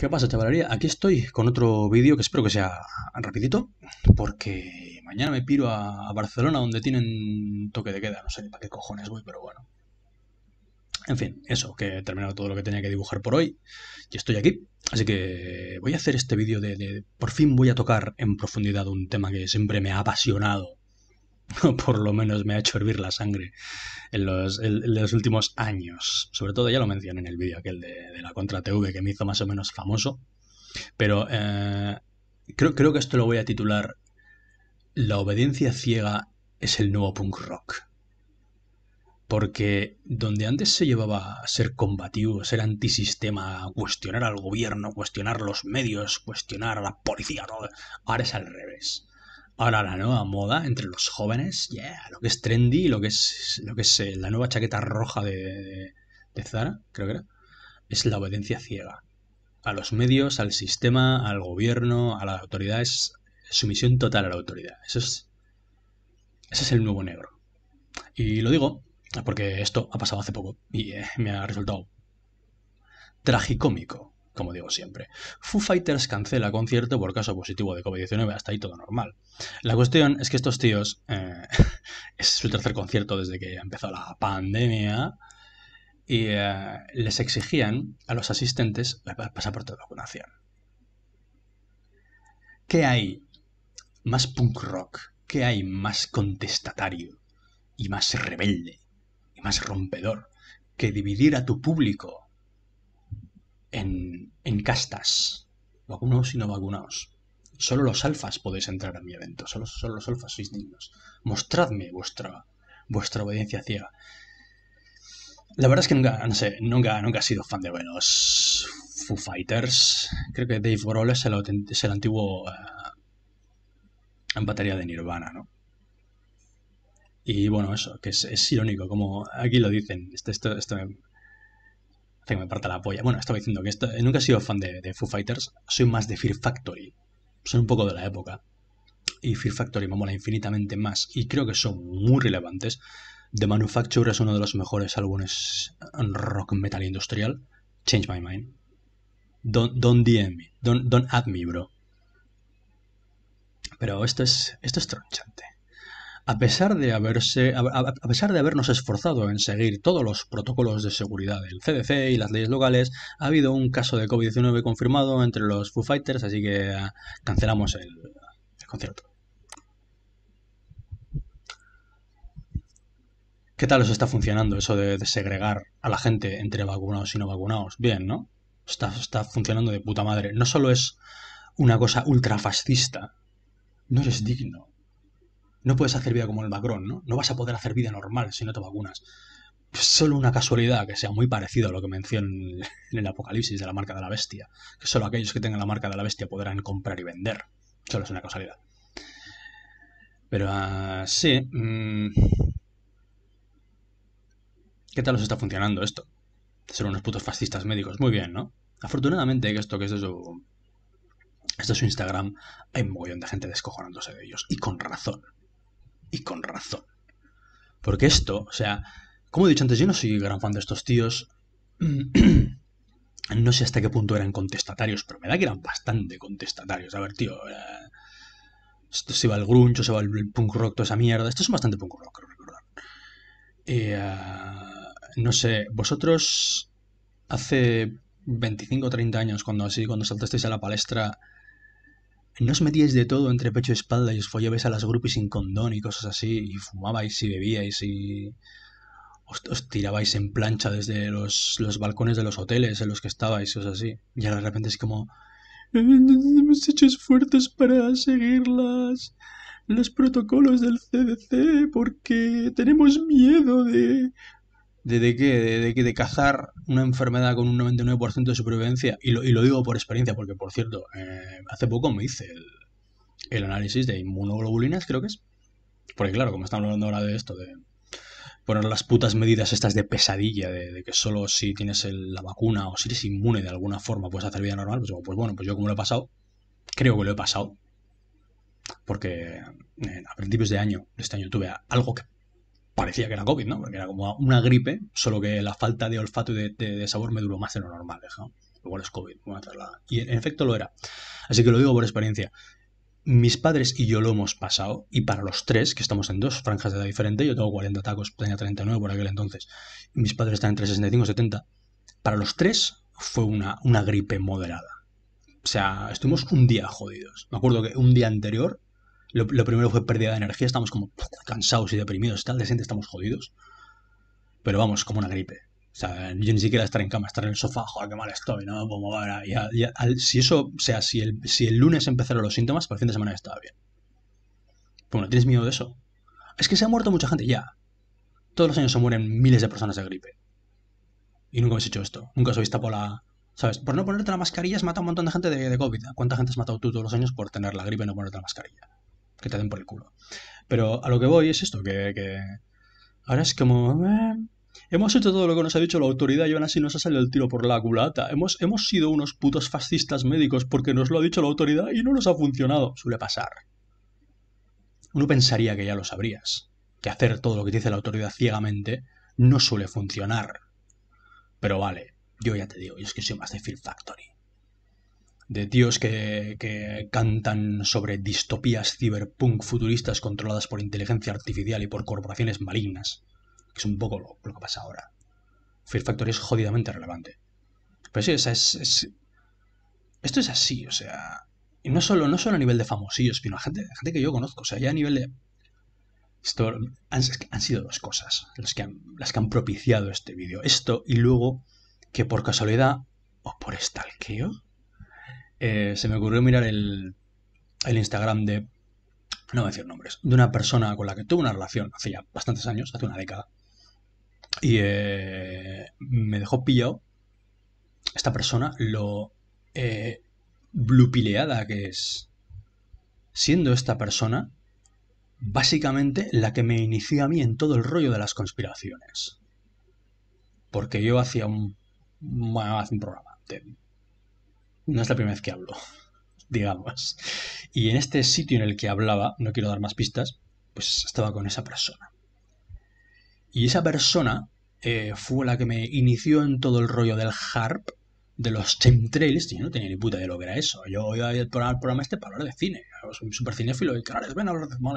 ¿Qué pasa, chavalería? Aquí estoy con otro vídeo que espero que sea rapidito, porque mañana me piro a Barcelona donde tienen toque de queda, no sé para qué cojones voy, pero bueno. En fin, eso, que he terminado todo lo que tenía que dibujar por hoy y estoy aquí. Así que voy a hacer este vídeo de... Por fin voy a tocar en profundidad un tema que siempre me ha apasionado por lo menos me ha hecho hervir la sangre en los, últimos años. Sobre todo ya lo mencioné en el vídeo aquel de, la Contra TV que me hizo más o menos famoso. Pero eh, creo, creo que esto lo voy a titular La obediencia ciega es el nuevo punk rock. Porque donde antes se llevaba a ser combativo, ser antisistema, cuestionar al gobierno, cuestionar los medios, cuestionar a la policía, ahora es al revés. Ahora la nueva moda entre los jóvenes, lo que es trendy, lo que es, lo que es eh, la nueva chaqueta roja de, Zara, creo que era, es la obediencia ciega. A los medios, al sistema, al gobierno, a las autoridades, sumisión total a la autoridad. Eso es, ese es el nuevo negro. Y lo digo porque esto ha pasado hace poco y eh, me ha resultado tragicómico como digo siempre. Foo Fighters cancela concierto por caso positivo de COVID-19, hasta ahí todo normal. La cuestión es que estos tíos, eh, es su tercer concierto desde que empezó la pandemia, y eh, les exigían a los asistentes el pasaporte de vacunación. ¿Qué hay más punk rock? ¿Qué hay más contestatario y más rebelde y más rompedor que dividir a tu público en, castas, Vacunos y no vacunados. Solo los alfas podéis entrar a mi evento, solo, solo los alfas sois dignos. Mostradme vuestra, vuestra obediencia ciega. La verdad es que nunca, no sé, nunca, nunca he sido fan de los Foo Fighters. Creo que Dave Grohl es el, antiguo eh, en batería de Nirvana, ¿no? Y bueno, eso, que es, irónico, como aquí lo dicen. esto, esto que me parta la polla. Bueno, estaba diciendo que eh, nunca he sido fan de, Foo Fighters, soy más de Fear Factory. Soy un poco de la época. Y Fear Factory me mola infinitamente más y creo que son muy relevantes. The Manufacture es uno de los mejores álbumes rock metal industrial. Change My Mind. Don't, don't DM me. Don't, don't add me, bro. Pero esto es, esto es tronchante a pesar, de haberse, a, pesar de habernos esforzado en seguir todos los protocolos de seguridad del CDC y las leyes locales, ha habido un caso de COVID-19 confirmado entre los Foo Fighters, así que ah, cancelamos el, concierto. ¿Qué tal os está funcionando eso de, segregar a la gente entre vacunados y no vacunados? Bien, ¿no? Está, está funcionando de puta madre. No solo es una cosa ultrafascista, no eres digno. No puedes hacer vida como el Macron, ¿no? No vas a poder hacer vida normal si no te vacunas. solo una casualidad que sea muy parecido a lo que menciona en el Apocalipsis de la marca de la bestia. Que solo aquellos que tengan la marca de la bestia podrán comprar y vender. Solo es una casualidad. Pero ah, sí. Mm. ¿Qué tal os está funcionando esto? Son unos putos fascistas médicos. Muy bien, ¿no? Afortunadamente, que esto que es de su. Esto es su Instagram. Hay un mogollón de gente descojonándose de ellos. Y con razón. Y con razón. Porque esto, o sea, como he dicho antes, yo no soy gran fan de estos tíos. no sé hasta qué punto eran contestatarios, pero me da que eran bastante contestatarios. A ver, tío. Eh, esto se va el gruncho, se va el punk rock, toda esa mierda. Esto es bastante punk rock, creo recordar. Eh, ah, no sé, vosotros hace 25 o 30 años, cuando así, cuando saltasteis a la palestra, no os metíais de todo entre pecho y espalda y os follabais a las grupis sin condón y cosas así, y fumabais y bebíais y os, tirabais en plancha desde los, balcones de los hoteles en los que estabais, cosas así. Y ahora de repente es como, hemos hecho esfuerzos para seguir los protocolos del CDC porque tenemos miedo de de que, de, de, cazar una enfermedad con un 99% de supervivencia, y lo, y lo, digo por experiencia, porque por cierto, eh, hace poco me hice el, análisis de inmunoglobulinas, creo que es. Porque claro, como estamos hablando ahora de esto, de poner las putas medidas estas de pesadilla, de, que solo si tienes la vacuna o si eres inmune de alguna forma puedes hacer vida normal, pues, pues bueno, pues yo como lo he pasado, creo que lo he pasado. Porque eh, a principios de año, de este año, tuve algo que parecía que era COVID, ¿no? Porque era como una gripe, solo que la falta de olfato y de, sabor me duró más de lo normal, ¿eh? Igual es COVID, una traslada. Y en efecto lo era. Así que lo digo por experiencia. Mis padres y yo lo hemos pasado, y para los tres, que estamos en dos franjas de edad diferentes, yo tengo 40 tacos, tenía 39 por aquel entonces, mis padres están entre 65 y 70, para los tres fue una, una gripe moderada. O sea, estuvimos un día jodidos. Me acuerdo que un día anterior lo, primero fue pérdida de energía, estamos como cansados y deprimidos, tal, de gente estamos jodidos. Pero vamos, como una gripe. O sea, yo ni siquiera estar en cama, estar en el sofá, joder, qué mal estoy, no como pues ahora. si eso, sea, si el, si el lunes empezaron los síntomas, para pues el fin de semana estaba bien. Pues bueno, ¿tienes miedo de eso? Es que se ha muerto mucha gente, ya. Todos los años se mueren miles de personas de gripe. Y nunca has hecho esto. Nunca os visto por la. ¿Sabes? Por no ponerte la mascarilla has matado un montón de gente de, de COVID. ¿Cuánta gente has matado tú todos los años por tener la gripe y no ponerte la mascarilla? que te den por el culo. Pero a lo que voy es esto, que, ahora es como... Eh, hemos hecho todo lo que nos ha dicho la autoridad y aún así nos ha salido el tiro por la culata. Hemos, hemos sido unos putos fascistas médicos porque nos lo ha dicho la autoridad y no nos ha funcionado. Suele pasar. Uno pensaría que ya lo sabrías, que hacer todo lo que dice la autoridad ciegamente no suele funcionar. Pero vale, yo ya te digo, yo es que soy más de Phil Factory de tíos que, que, cantan sobre distopías ciberpunk futuristas controladas por inteligencia artificial y por corporaciones malignas. Que Es un poco lo, que pasa ahora. Fear Factory es jodidamente relevante. Pero sí, o sea, es, esto es así, o sea... Y no solo, no solo a nivel de famosillos, sino a gente, gente que yo conozco. O sea, ya a nivel de... han, sido dos cosas las que han, las que han propiciado este vídeo. Esto y luego que por casualidad o por estalqueo eh, se me ocurrió mirar el, Instagram de, no voy a decir nombres, de una persona con la que tuve una relación hace ya bastantes años, hace una década. Y eh, me dejó pillado esta persona lo eh, blupileada que es. Siendo esta persona básicamente la que me inició a mí en todo el rollo de las conspiraciones. Porque yo hacía un, bueno, hacía un programa no es la primera vez que hablo, digamos. Y en este sitio en el que hablaba, no quiero dar más pistas, pues estaba con esa persona. Y esa persona eh, fue la que me inició en todo el rollo del harp, de los chemtrails, y yo no tenía ni puta de lo que era eso. Yo iba a ir al programa este para hablar de cine. soy un super cinefilo, y claro, ven a hablar de... cine,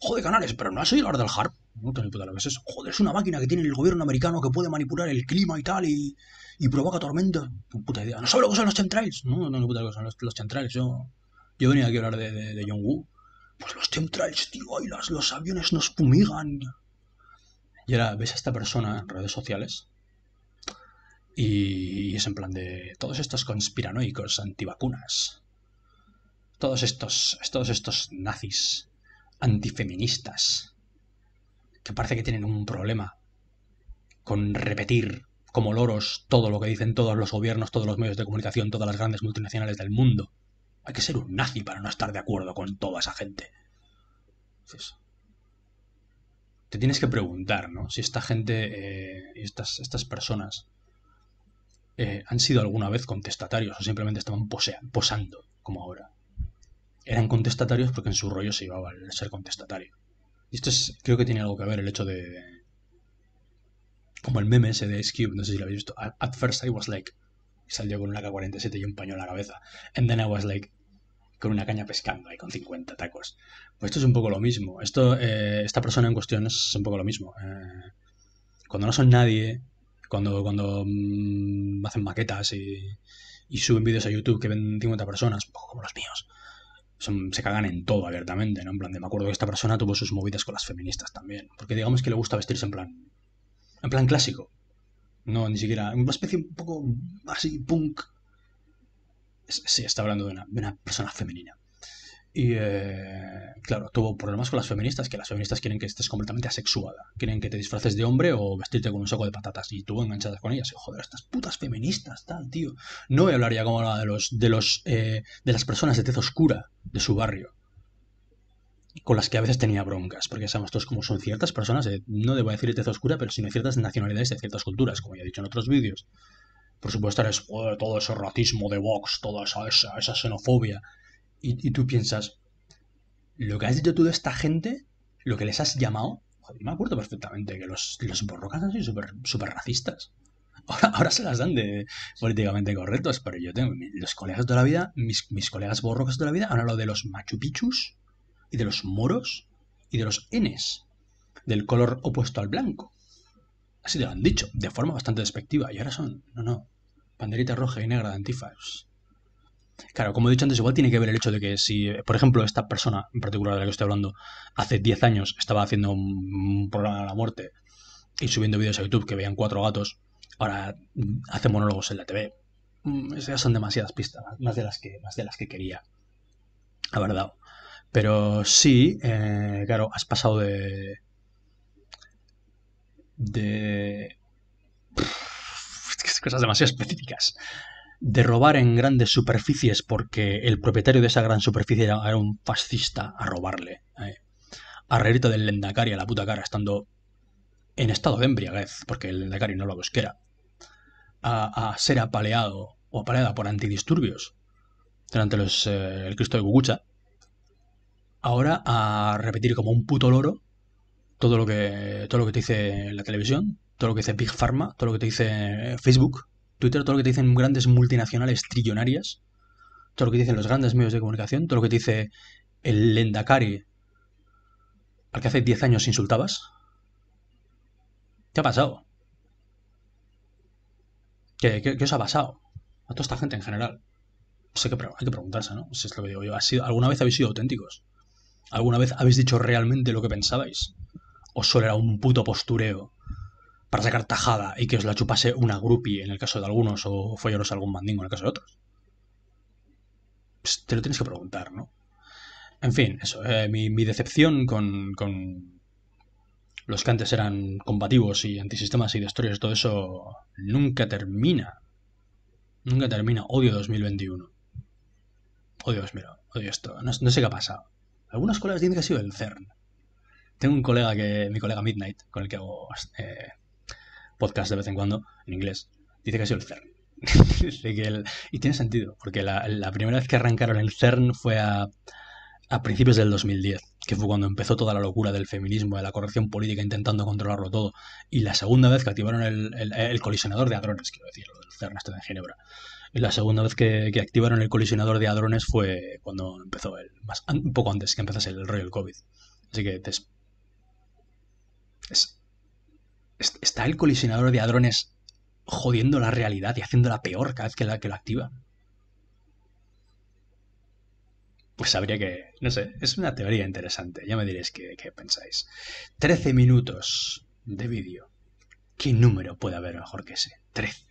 Joder, Canales, pero no has oído hablar del HARP. No ni puta lo que es eso. Joder, es una máquina que tiene el gobierno americano que puede manipular el clima y tal y, y provoca tormentas. ¿No sabes lo que son los centrales, No, no ni puta lo que son los, centrales. Yo, yo venía aquí a hablar de, John Wu. Pues los centrales, tío, y los, aviones nos fumigan. Y ahora ves a esta persona en redes sociales y, es en plan de todos estos conspiranoicos antivacunas. Todos estos, todos estos nazis antifeministas, que parece que tienen un problema con repetir como loros todo lo que dicen todos los gobiernos, todos los medios de comunicación, todas las grandes multinacionales del mundo. Hay que ser un nazi para no estar de acuerdo con toda esa gente. te tienes que preguntar, ¿no? Si esta gente, eh, estas, estas personas, eh, han sido alguna vez contestatarios o simplemente estaban posando, como ahora eran contestatarios porque en su rollo se iba a ser contestatario. Y esto es, creo que tiene algo que ver el hecho de. Como el meme ese de Ice no sé si lo habéis visto. At first I was like. Y salió con una K-47 y un paño en la cabeza. And then I was like. Con una caña pescando ahí con 50 tacos. Pues esto es un poco lo mismo. Esto, eh, esta persona en cuestión es un poco lo mismo. Eh, cuando no son nadie, cuando, cuando mm, hacen maquetas y, y suben vídeos a YouTube que ven 50 personas, un poco como los míos, se cagan en todo abiertamente, ¿no? En plan, de me acuerdo que esta persona tuvo sus movidas con las feministas también, porque digamos que le gusta vestirse en plan, en plan clásico, no, ni siquiera, una especie un poco así, punk. Sí, está hablando de una, de una persona femenina. Y, eh, claro, tuvo problemas con las feministas, que las feministas quieren que estés completamente asexuada, quieren que te disfraces de hombre o vestirte con un saco de patatas y tú enganchadas con ellas. Joder, estas putas feministas, tal, tío. No voy a como la de los de los eh, de las personas de tez oscura de su barrio, con las que a veces tenía broncas, porque sabemos todos cómo son ciertas personas, no debo decir de tez oscura, pero sino ciertas nacionalidades de ciertas culturas, como ya he dicho en otros vídeos. Por supuesto, eres todo ese racismo de Vox, toda esa, esa, xenofobia. y tú piensas, lo que has dicho tú de esta gente, lo que les has llamado, me acuerdo perfectamente que los, los borrocas han sido súper super racistas. Ahora, se las dan de políticamente correctos, pero yo tengo los colegas de la vida, mis, mis colegas borrocas de la vida han hablado de los Machu y de los moros y de los enes, del color opuesto al blanco. Así te lo han dicho, de forma bastante despectiva, y ahora son, no, no, panderita roja y negra de antifas. Claro, como he dicho antes, igual tiene que ver el hecho de que si, por ejemplo, esta persona en particular de la que estoy hablando, hace 10 años estaba haciendo un programa de la muerte y subiendo vídeos a YouTube que veían cuatro gatos, ahora hace monólogos en la TV. Mm, Esas son demasiadas pistas, más de las que, más de las que quería. La verdad. Pero sí, eh, claro, has pasado de. de. cosas demasiado específicas de robar en grandes superficies porque el propietario de esa gran superficie era un fascista a robarle. Eh, a Arrerito del Lendakari a la puta cara, estando en estado de embriaguez, porque el Lendakari no lo busquera, a, a, ser apaleado o apaleada por antidisturbios durante los, eh, el Cristo de Cucucha, ahora a repetir como un puto loro todo lo que, todo lo que te dice la televisión, todo lo que dice Big Pharma, todo lo que te dice Facebook, Twitter, todo lo que te dicen grandes multinacionales trillonarias, todo lo que dicen los grandes medios de comunicación, todo lo que dice el Lendakari, al que hace 10 años insultabas. ¿Qué ha pasado? ¿Qué, os ha pasado? A toda esta gente en general. Pues hay, que, preguntarse, ¿no? Si es lo que digo yo. ¿Alguna vez habéis sido auténticos? ¿Alguna vez habéis dicho realmente lo que pensabais? ¿O solo era un puto postureo para sacar tajada y que os la chupase una grupi en el caso de algunos o follaros algún mandingo en el caso de otros? Pues te lo tienes que preguntar, ¿no? En fin, eso, eh, mi, decepción con, con, los que antes eran combativos y antisistemas y destroyers, todo eso nunca termina. Nunca termina. Odio 2021. Odio, mira, odio esto. No, sé qué ha pasado. Algunas colegas dicen que ha sido el CERN. Tengo un colega que, mi colega Midnight, con el que hago eh, podcast de vez en cuando en inglés, dice que ha sido el CERN. que y tiene sentido, porque la, primera vez que arrancaron el CERN fue a, principios del 2010, que fue cuando empezó toda la locura del feminismo, de la corrección política intentando controlarlo todo. Y la segunda vez que activaron el, colisionador de hadrones, quiero decir, el CERN está en Ginebra. Y la segunda vez que, activaron el colisionador de hadrones fue cuando empezó, el, más, un poco antes que empezase el rollo del COVID. Así que es está el colisionador de hadrones jodiendo la realidad y haciéndola peor cada vez que la que lo activa. Pues habría que, no sé, es una teoría interesante, ya me diréis qué, qué pensáis. 13 minutos de vídeo. ¿Qué número puede haber mejor que ese? 13.